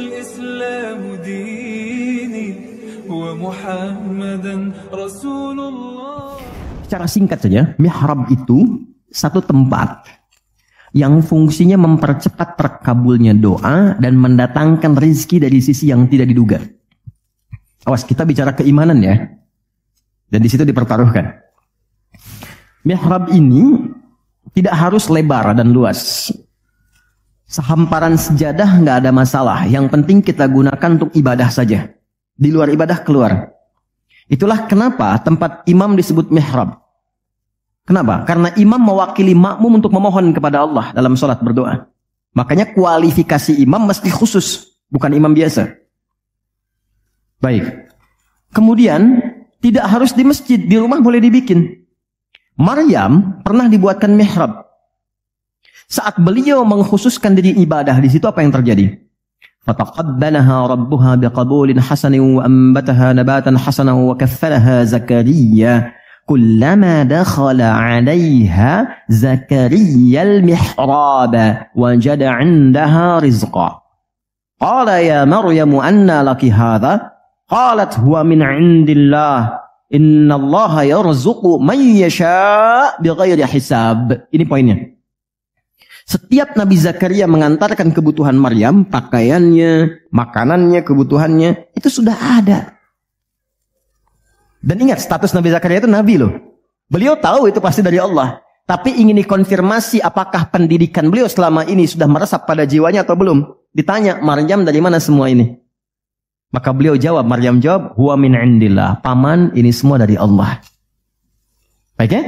الإسلام ديني ومحمدا رسول الله Secara singkat saja, mihrab itu satu tempat yang fungsinya mempercepat terkabulnya doa dan mendatangkan rizki dari sisi yang tidak diduga. Awas, kita bicara keimanan ya. Dan di situ dipertaruhkan. Mihrab ini tidak harus lebar dan luas. Sehamparan sejadah nggak ada masalah. Yang penting kita gunakan untuk ibadah saja. Di luar ibadah keluar. Itulah kenapa tempat imam disebut mihrab. Kenapa? Karena imam mewakili makmum untuk memohon kepada Allah dalam sholat berdoa. Makanya kualifikasi imam mesti khusus, bukan imam biasa. Baik. Kemudian, tidak harus di masjid, di rumah boleh dibikin. Maryam pernah dibuatkan mihrab. Saat beliau mengkhususkan diri ibadah di situ apa yang terjadi? فتقبلها ربها بقبول حسن وأنبتها نباتا حسنا وكفلها زكريا كلما دخل عليها زكريا المحراب وجد عندها رزقا قال يا مريم أن لك هذا قالت هو من عند الله إن الله يرزق من يشاء بغير حساب ini poinnya Setiap Nabi Zakaria mengantarkan kebutuhan Maryam, pakaiannya, makanannya, kebutuhannya, itu sudah ada. Dan ingat, status Nabi Zakaria itu Nabi loh. Beliau tahu itu pasti dari Allah. Tapi ingin dikonfirmasi apakah pendidikan beliau selama ini sudah meresap pada jiwanya atau belum. Ditanya, Maryam dari mana semua ini? Maka beliau jawab, Maryam jawab, huwa min indillah. Paman, ini semua dari Allah. Baik ya?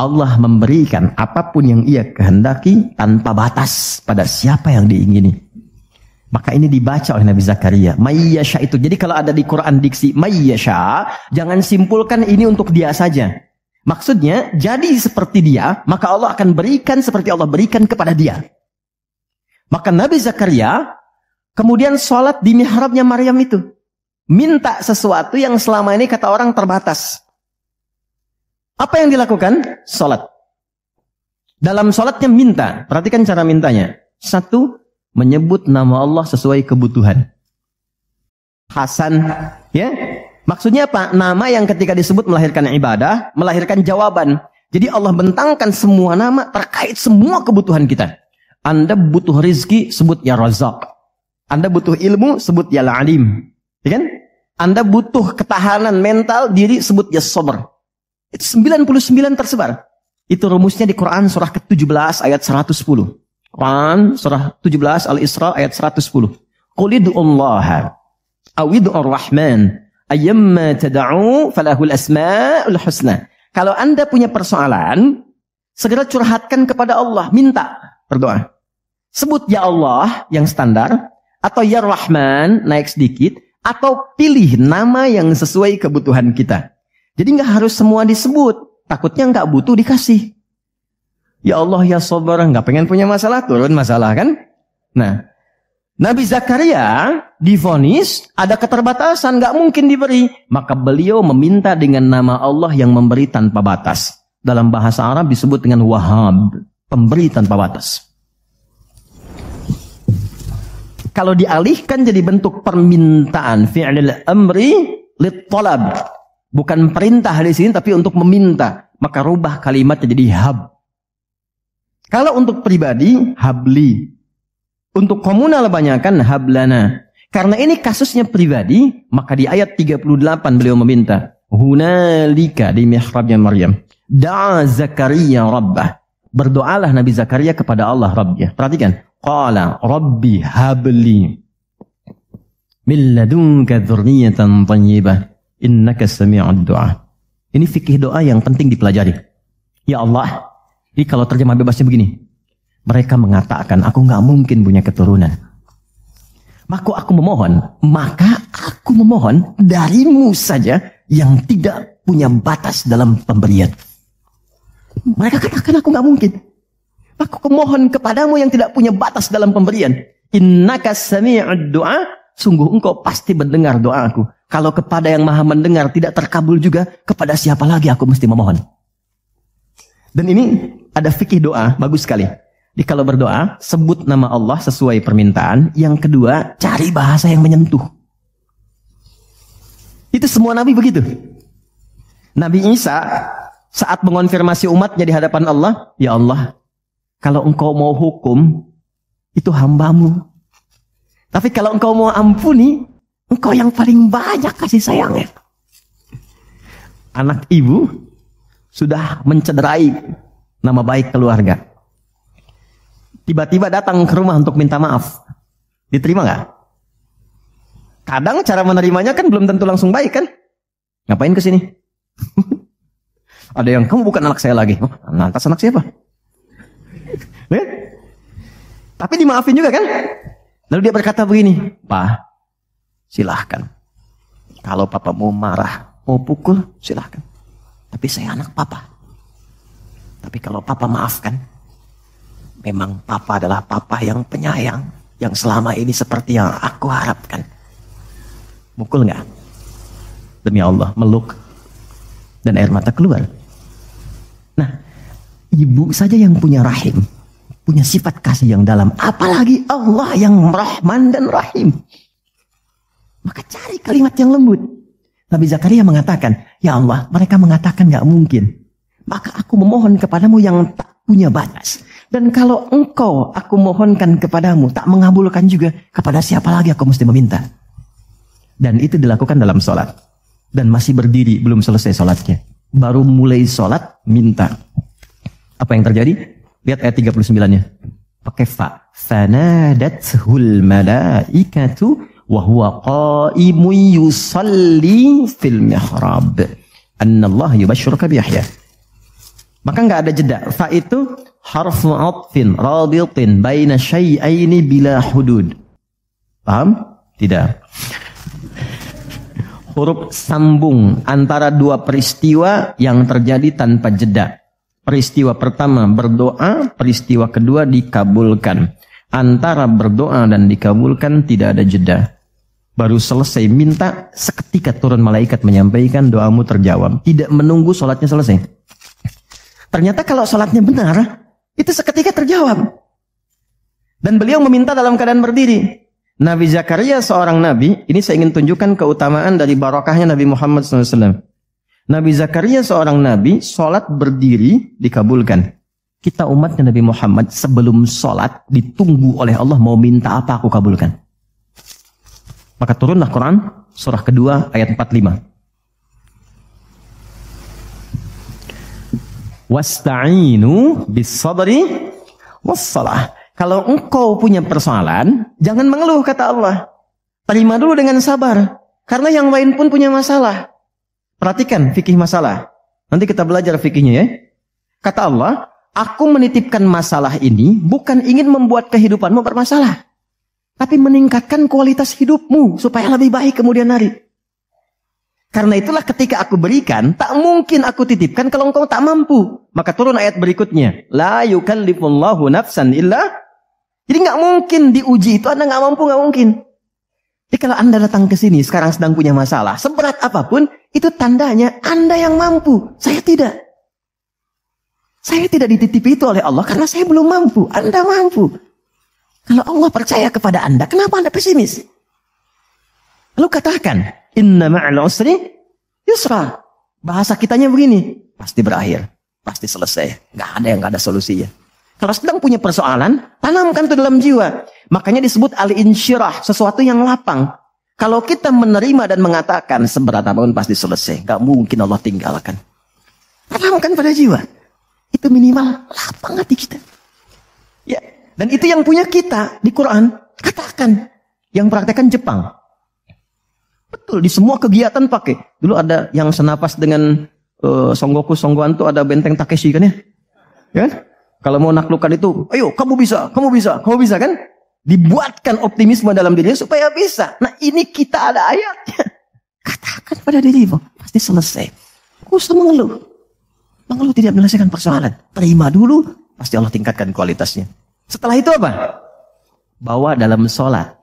Allah memberikan apapun yang ia kehendaki tanpa batas pada siapa yang diingini. Maka ini dibaca oleh Nabi Zakaria. Mayyasha itu. Jadi kalau ada di Quran diksi Mayyasha, jangan simpulkan ini untuk dia saja. Maksudnya, jadi seperti dia, maka Allah akan berikan seperti Allah berikan kepada dia. Maka Nabi Zakaria kemudian sholat di mihrabnya Maryam itu. Minta sesuatu yang selama ini kata orang terbatas. Apa yang dilakukan? Salat. Dalam salatnya minta. Perhatikan cara mintanya. Satu, menyebut nama Allah sesuai kebutuhan. Hasan, ya. Maksudnya apa? Nama yang ketika disebut melahirkan ibadah, melahirkan jawaban. Jadi Allah bentangkan semua nama terkait semua kebutuhan kita. Anda butuh rizki, sebut ya razak. Anda butuh ilmu, sebut ya alim. Ya kan? Anda butuh ketahanan mental diri, sebut ya sober. Itu 99 tersebar. Itu rumusnya di Quran surah ke-17 ayat 110. Quran surah 17 Al-Isra ayat 110. Qulidu Allah awidu ar-Rahman ayyamma tada'u falahul asma'ul husna. Kalau Anda punya persoalan, segera curhatkan kepada Allah, minta berdoa. Sebut ya Allah yang standar atau ya Rahman naik sedikit atau pilih nama yang sesuai kebutuhan kita. Jadi nggak harus semua disebut. Takutnya nggak butuh dikasih. Ya Allah ya sabar, nggak pengen punya masalah, turun masalah kan? Nah, Nabi Zakaria divonis ada keterbatasan, nggak mungkin diberi. Maka beliau meminta dengan nama Allah yang memberi tanpa batas. Dalam bahasa Arab disebut dengan wahab, pemberi tanpa batas. Kalau dialihkan jadi bentuk permintaan, fi'lil amri litolab Bukan perintah di sini tapi untuk meminta. Maka rubah kalimatnya jadi hab. Kalau untuk pribadi, habli. Untuk komunal banyakkan hablana. Karena ini kasusnya pribadi, maka di ayat 38 beliau meminta. Hunalika di mihrabnya Maryam. Da'a Zakaria Rabbah. Berdoalah Nabi Zakaria kepada Allah Rabbnya. Perhatikan. Qala Rabbi habli. Min ladunka dhurniyatan innaka sami'ud du'a. Ini fikih doa yang penting dipelajari. Ya Allah, ini kalau terjemah bebasnya begini. Mereka mengatakan, aku nggak mungkin punya keturunan. Maka aku memohon, maka aku memohon darimu saja yang tidak punya batas dalam pemberian. Mereka katakan aku nggak mungkin. Aku kemohon kepadamu yang tidak punya batas dalam pemberian. Innaka sami'ud du'a sungguh engkau pasti mendengar doaku. Kalau kepada yang maha mendengar tidak terkabul juga, kepada siapa lagi aku mesti memohon? Dan ini ada fikih doa, bagus sekali. Jadi kalau berdoa, sebut nama Allah sesuai permintaan. Yang kedua, cari bahasa yang menyentuh. Itu semua nabi begitu. Nabi Isa saat mengonfirmasi umatnya di hadapan Allah, "Ya Allah, kalau engkau mau hukum, itu hambamu. Tapi kalau engkau mau ampuni, engkau yang paling banyak kasih sayangnya. Anak ibu sudah mencederai nama baik keluarga. Tiba-tiba datang ke rumah untuk minta maaf. Diterima nggak? Kadang cara menerimanya kan belum tentu langsung baik kan? Ngapain ke sini? Ada yang kamu bukan anak saya lagi. Oh, lantas anak siapa? Tapi dimaafin juga kan? Lalu dia berkata begini, Pak, silahkan. Kalau papa mau marah, mau pukul, silahkan. Tapi saya anak papa. Tapi kalau papa maafkan, memang papa adalah papa yang penyayang, yang selama ini seperti yang aku harapkan. Mukul nggak? Demi Allah, meluk. Dan air mata keluar. Nah, ibu saja yang punya rahim punya sifat kasih yang dalam. Apalagi Allah yang rahman dan rahim. Maka cari kalimat yang lembut. Nabi Zakaria mengatakan, Ya Allah, mereka mengatakan gak mungkin. Maka aku memohon kepadamu yang tak punya batas. Dan kalau engkau aku mohonkan kepadamu, tak mengabulkan juga, kepada siapa lagi aku mesti meminta. Dan itu dilakukan dalam sholat. Dan masih berdiri, belum selesai sholatnya. Baru mulai sholat, minta. Apa yang terjadi? Lihat ayat 39-nya. Pakai fa. Fanadathul malaikatu wa huwa qaimun yusalli fil mihrab. Annallah Allah yubashshiruka bi Yahya. Maka enggak ada jeda. Fa itu harfu atfin raditin baina syai'aini bila hudud. Paham? Tidak huruf sambung antara dua peristiwa yang terjadi tanpa jeda. Peristiwa pertama berdoa, peristiwa kedua dikabulkan. Antara berdoa dan dikabulkan tidak ada jeda. Baru selesai minta, seketika turun malaikat menyampaikan doamu terjawab. Tidak menunggu sholatnya selesai. Ternyata kalau sholatnya benar, itu seketika terjawab. Dan beliau meminta dalam keadaan berdiri. Nabi Zakaria seorang nabi, ini saya ingin tunjukkan keutamaan dari barokahnya Nabi Muhammad SAW. Nabi Zakaria seorang nabi, sholat berdiri dikabulkan. Kita umatnya Nabi Muhammad sebelum sholat ditunggu oleh Allah mau minta apa aku kabulkan. Maka turunlah Quran surah kedua ayat 45. Wasta'inu bis wassalah. Kalau engkau punya persoalan, jangan mengeluh kata Allah. Terima dulu dengan sabar. Karena yang lain pun punya masalah. Perhatikan fikih masalah. Nanti kita belajar fikihnya ya. Kata Allah, aku menitipkan masalah ini bukan ingin membuat kehidupanmu bermasalah. Tapi meningkatkan kualitas hidupmu supaya lebih baik kemudian hari. Karena itulah ketika aku berikan, tak mungkin aku titipkan kalau engkau tak mampu. Maka turun ayat berikutnya. La yukallifullahu nafsan illa. Jadi nggak mungkin diuji itu Anda nggak mampu, nggak mungkin. Jadi kalau Anda datang ke sini sekarang sedang punya masalah, seberat apapun, itu tandanya Anda yang mampu. Saya tidak. Saya tidak dititipi itu oleh Allah karena saya belum mampu. Anda mampu. Kalau Allah percaya kepada Anda, kenapa Anda pesimis? Lalu katakan, inna ma'al usri yusra. Bahasa kitanya begini, pasti berakhir, pasti selesai. Gak ada yang gak ada solusinya. Kalau sedang punya persoalan, tanamkan itu dalam jiwa. Makanya disebut al-insyirah, sesuatu yang lapang. Kalau kita menerima dan mengatakan seberat apapun pasti selesai, Gak mungkin Allah tinggalkan. Lapangkan pada jiwa. Itu minimal lapang hati kita. Ya, dan itu yang punya kita di Quran. Katakan yang praktekan Jepang. Betul di semua kegiatan pakai. Dulu ada yang senapas dengan uh, Songgoku Songgoan tuh ada benteng Takeshi kan ya? Ya kan? Kalau mau naklukan itu, ayo kamu bisa, kamu bisa, kamu bisa kan? Dibuatkan optimisme dalam dirinya supaya bisa. Nah ini kita ada ayatnya. Katakan pada dirimu, pasti selesai. Kau usah mengeluh. Mengeluh tidak menyelesaikan persoalan. Terima dulu, pasti Allah tingkatkan kualitasnya. Setelah itu apa? Bawa dalam sholat.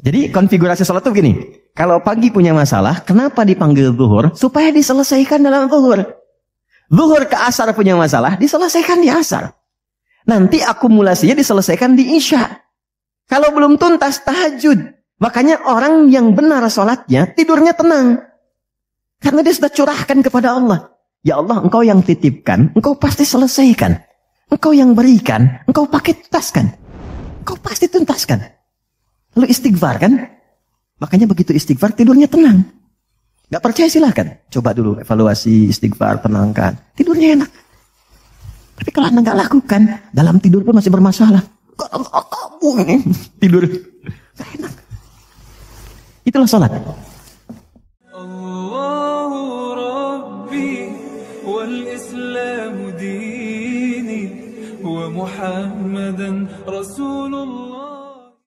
Jadi konfigurasi sholat itu begini. Kalau pagi punya masalah, kenapa dipanggil zuhur? Supaya diselesaikan dalam zuhur. Zuhur ke asar punya masalah, diselesaikan di asar. Nanti akumulasinya diselesaikan di Isya. Kalau belum tuntas, tahajud. Makanya orang yang benar sholatnya, tidurnya tenang. Karena dia sudah curahkan kepada Allah. Ya Allah, engkau yang titipkan, engkau pasti selesaikan. Engkau yang berikan, engkau pakai tuntaskan. Engkau pasti tuntaskan. Lalu istighfar kan? Makanya begitu istighfar tidurnya tenang. Gak percaya silahkan. Coba dulu evaluasi istighfar, tenangkan. Tidurnya enak. Tapi kalau Anda nggak lakukan, dalam tidur pun masih bermasalah. kamu ini tidur, enak. Itulah sholat. والإسلام رسول الله